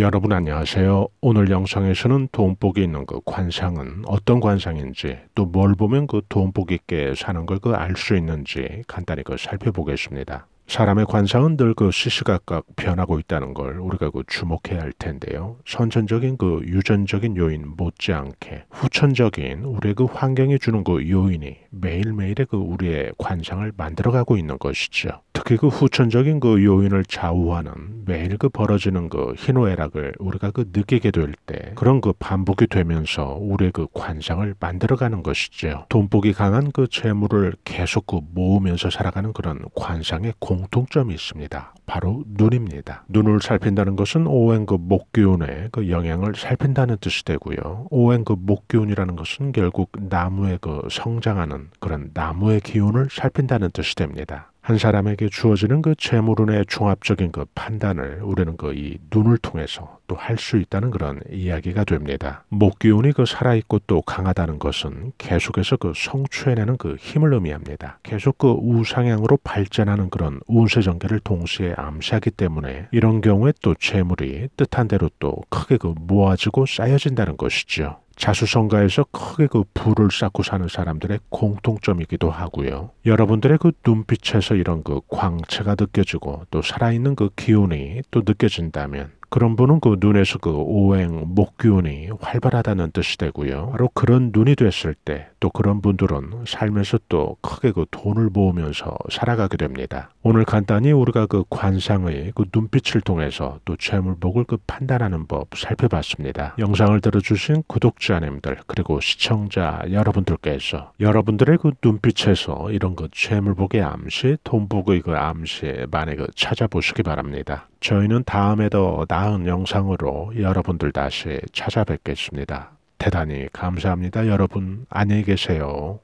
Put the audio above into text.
여러분 안녕하세요. 오늘 영상에서는 돈복이 있는 그 관상은 어떤 관상인지 또 뭘 보면 그 돈복 있게 사는 걸 그 알 수 있는지 간단히 그 살펴보겠습니다. 사람의 관상은 늘 그 시시각각 변하고 있다는 걸 우리가 그 주목해야 할 텐데요. 선천적인 그 유전적인 요인 못지않게 후천적인 우리의 그 환경이 주는 그 요인이 매일매일의 그 우리의 관상을 만들어가고 있는 것이죠. 특히 그 후천적인 그 요인을 좌우하는 매일 그 벌어지는 그 희노애락을 우리가 그 느끼게 될 때 그런 그 반복이 되면서 우리의 그 관상을 만들어가는 것이죠. 돈복이 강한 그 재물을 계속 그 모으면서 살아가는 그런 관상의 공통점이 있습니다. 바로 눈입니다. 눈을 살핀다는 것은 오행 그 목기운의 그 영향을 살핀다는 뜻이 되고요. 오행 그 목기운이라는 것은 결국 나무의 그 성장하는 그런 나무의 기운을 살핀다는 뜻이 됩니다. 한 사람에게 주어지는 그 재물운의 종합적인 그 판단을 우리는 그 이 눈을 통해서 또 할 수 있다는 그런 이야기가 됩니다. 목기운이 그 살아있고 또 강하다는 것은 계속해서 그성추해내는그 힘을 의미합니다. 계속 그 우상향으로 발전하는 그런 운세 전개를 동시에 암시하기 때문에 이런 경우에 또 재물이 뜻한 대로 또 크게 그 모아지고 쌓여진다는 것이죠. 자수성가에서 크게 그 불을 쌓고 사는 사람들의 공통점이기도 하고요. 여러분들의 그 눈빛에서 이런 그 광채가 느껴지고 또 살아있는 그 기운이 또 느껴진다면 그런 분은 그 눈에서 그 오행, 목균이 활발하다는 뜻이 되고요. 바로 그런 눈이 됐을 때 또 그런 분들은 살면서 또 크게 그 돈을 모으면서 살아가게 됩니다. 오늘 간단히 우리가 그 관상의 그 눈빛을 통해서 또 재물복을 그 판단하는 법 살펴봤습니다. 영상을 들어주신 구독자님들 그리고 시청자 여러분들께서 여러분들의 그 눈빛에서 이런 그 재물복의 암시, 돈복의 그 암시 만에 약그 찾아보시기 바랍니다. 저희는 다음에 더 나은 영상으로 여러분들 다시 찾아뵙겠습니다. 대단히 감사합니다. 여러분 안녕히 계세요.